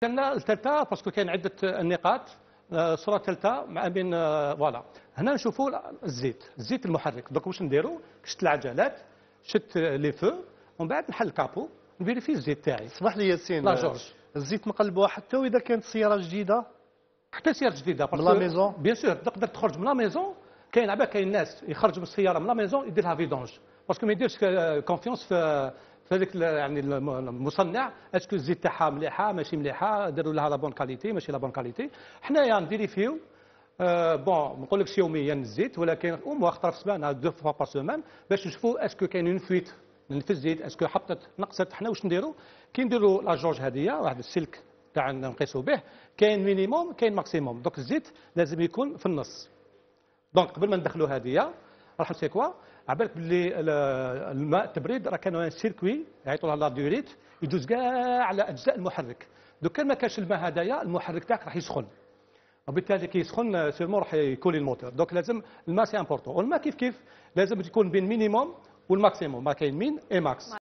كان الثالثة باسكو كاين عدة نقاط الصورة آه، الثالثة مع بين آه، فوالا هنا نشوفوا الزيت الزيت المحرك دوك واش نديروا شت العجلات شت لي فو ومن بعد نحل الكابو نفيريفي الزيت تاعي صباح لي ياسين لا جورج آه، الزيت نقلبوها حتى وإذا كانت سيارة جديدة حتى سيارة جديدة من لا ميزون بيان سور تقدر تخرج من لا ميزون كاين عبا كاين ناس يخرج من السيارة من لا ميزون يدير لها فيدونج باسكو ما يديرش كونفيونس في فذاك يعني المصنع اسكو الزيت تاعها مليحه ماشي مليحه داروا لها لا بون كاليتي ماشي لا بون كاليتي حنايا نفيريفيو بون آه، ما نقولكش يوميا الزيت ولكن اوم خطره في السبانه دو فوا بار سومان باش نشوفوا اسكو كاين اون فويت في الزيت اسكو حطت نقصت حنا واش نديروا كي نديروا لا جورج هذه واحد السلك تاع نقيسوا به كاين مينيموم كاين ماكسيموم دونك الزيت لازم يكون في النص دونك قبل ما ندخلوا هذه راح سي كوا على بالك باللي الماء التبريد راه كان سيركوي يعيطوا لها لا ديوريت يدوز كاع على اجزاء المحرك دوك كان ما كانش الماء هذايا المحرك تاعك راح يسخن وبالتالي كي يسخن سيرمون راح يكولي الموتور دوك لازم الماء سي امبورتون والماء كيف كيف لازم تكون بين مينيموم والماكسيموم ما كاين مين اي ماكس